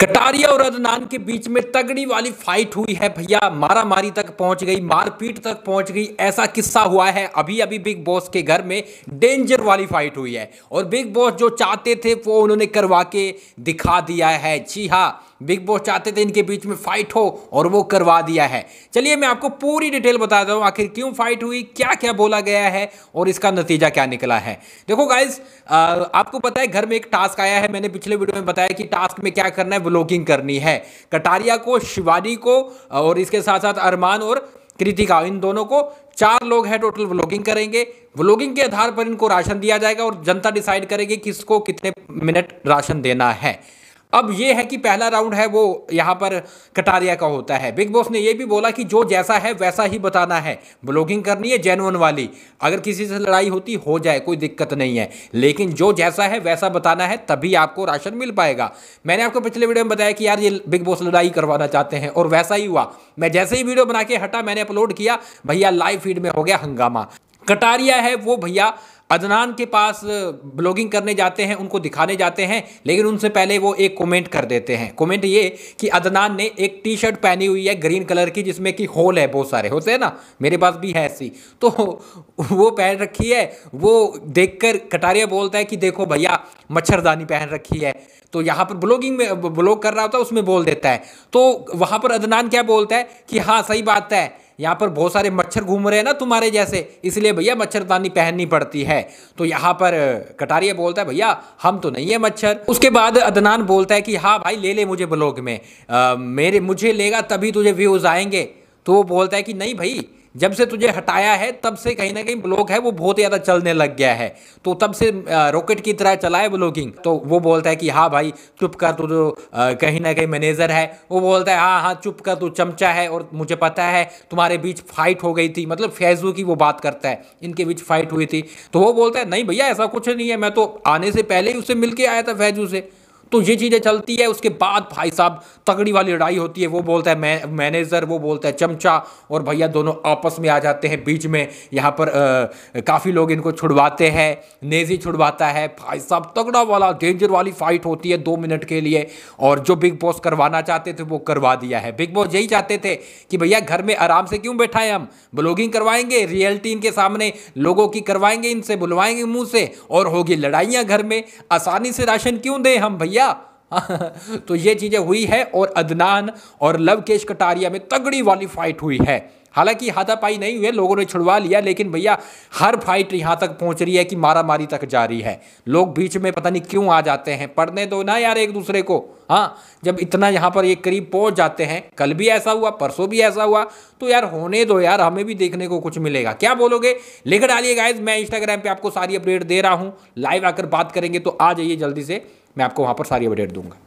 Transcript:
कटारिया और अदनान के बीच में तगड़ी वाली फाइट हुई है भैया मारा मारी तक पहुंच गई मारपीट तक पहुंच गई ऐसा किस्सा हुआ है अभी अभी बिग बॉस के घर में डेंजर वाली फाइट हुई है और बिग बॉस जो चाहते थे वो उन्होंने करवा के दिखा दिया है जी हाँ बिग बॉस चाहते थे इनके बीच में फाइट हो और वो करवा दिया है चलिए मैं आपको पूरी डिटेल बताता हूँ आखिर क्यों फाइट हुई क्या क्या बोला गया है और इसका नतीजा क्या निकला है देखो गाइज आपको पता है घर में एक टास्क आया है मैंने पिछले वीडियो में बताया कि टास्क में क्या करना है ब्लॉगिंग करनी है कटारिया को शिवानी को और इसके साथ साथ अरमान और कृतिका इन दोनों को चार लोग हैं टोटल व्लॉगिंग करेंगे व्लॉगिंग के आधार पर इनको राशन दिया जाएगा और जनता डिसाइड करेगी किसको कितने मिनट राशन देना है अब ये है कि पहला राउंड है वो यहाँ पर कटारिया का होता है बिग बॉस ने ये भी बोला कि जो जैसा है वैसा ही बताना है ब्लॉगिंग करनी है जेनवन वाली अगर किसी से लड़ाई होती हो जाए कोई दिक्कत नहीं है लेकिन जो जैसा है वैसा बताना है तभी आपको राशन मिल पाएगा मैंने आपको पिछले वीडियो में बताया कि यार ये बिग बॉस लड़ाई करवाना चाहते हैं और वैसा ही हुआ मैं जैसे ही वीडियो बना के हटा मैंने अपलोड किया भैया लाइव फीड में हो गया हंगामा कटारिया है वो भैया अदनान के पास ब्लॉगिंग करने जाते हैं उनको दिखाने जाते हैं लेकिन उनसे पहले वो एक कमेंट कर देते हैं कमेंट ये कि अदनान ने एक टी शर्ट पहनी हुई है ग्रीन कलर की जिसमें कि होल है बहुत सारे होते हैं ना मेरे पास भी है ऐसी तो वो पहन रखी है वो देखकर कटारिया बोलता है कि देखो भैया मच्छरदानी पहन रखी है तो यहाँ पर ब्लॉगिंग में ब्लॉग कर रहा होता है उसमें बोल देता है तो वहाँ पर अदनान क्या बोलता है कि हाँ सही बात है यहाँ पर बहुत सारे मच्छर घूम रहे हैं ना तुम्हारे जैसे इसलिए भैया मच्छरदानी पहननी पड़ती है तो यहाँ पर कटारिया बोलता है भैया हम तो नहीं है मच्छर उसके बाद अदनान बोलता है कि हाँ भाई ले ले मुझे ब्लॉग में आ, मेरे मुझे लेगा तभी तुझे व्यूज़ आएंगे तो वो बोलता है कि नहीं भाई जब से तुझे हटाया है तब से कहीं ना कहीं ब्लॉग है वो बहुत ज़्यादा चलने लग गया है तो तब से रॉकेट की तरह चला है ब्लॉगिंग तो वो बोलता है कि हाँ भाई चुप कर तू जो कहीं ना कहीं मैनेजर है वो बोलता है हाँ हाँ चुप कर तू चमचा है और मुझे पता है तुम्हारे बीच फाइट हो गई थी मतलब फैजू की वो बात करता है इनके बीच फाइट हुई थी तो वो बोलता है नहीं भैया ऐसा कुछ नहीं है मैं तो आने से पहले ही उससे मिल आया था फैजू से तो ये चीज़ें चलती है उसके बाद भाई साहब तगड़ी वाली लड़ाई होती है वो बोलता है मैं मैनेजर वो बोलता है चमचा और भैया दोनों आपस में आ जाते हैं बीच में यहाँ पर काफ़ी लोग इनको छुड़वाते हैं नेजी छुड़वाता है भाई साहब तगड़ा वाला डेंजर वाली फाइट होती है दो मिनट के लिए और जो बिग बॉस करवाना चाहते थे वो करवा दिया है बिग बॉस यही चाहते थे कि भैया घर में आराम से क्यों बैठा है हम ब्लॉगिंग करवाएंगे रियलिटी इनके सामने लोगों की करवाएंगे इनसे बुलवाएंगे मुँह से और होगी लड़ाइयाँ घर में आसानी से राशन क्यों दें हम भैया गया तो ये चीज़ें हुई है और अदनान और लवकेश कटारिया में तगड़ी वाली फाइट हुई है हालांकि हाथापाई नहीं हुए लोगों ने छुड़वा लिया लेकिन भैया हर फाइट यहाँ तक पहुँच रही है कि मारामारी तक जा रही है लोग बीच में पता नहीं क्यों आ जाते हैं पढ़ने दो ना यार एक दूसरे को हाँ जब इतना यहाँ पर ये करीब पहुँच जाते हैं कल भी ऐसा हुआ परसों भी ऐसा हुआ तो यार होने दो यार हमें भी देखने को कुछ मिलेगा क्या बोलोगे लिख डालिए गाइज मैं इंस्टाग्राम पर आपको सारी अपडेट दे रहा हूँ लाइव आकर बात करेंगे तो आ जाइए जल्दी से मैं आपको वहाँ पर सारी अपडेट दूंगा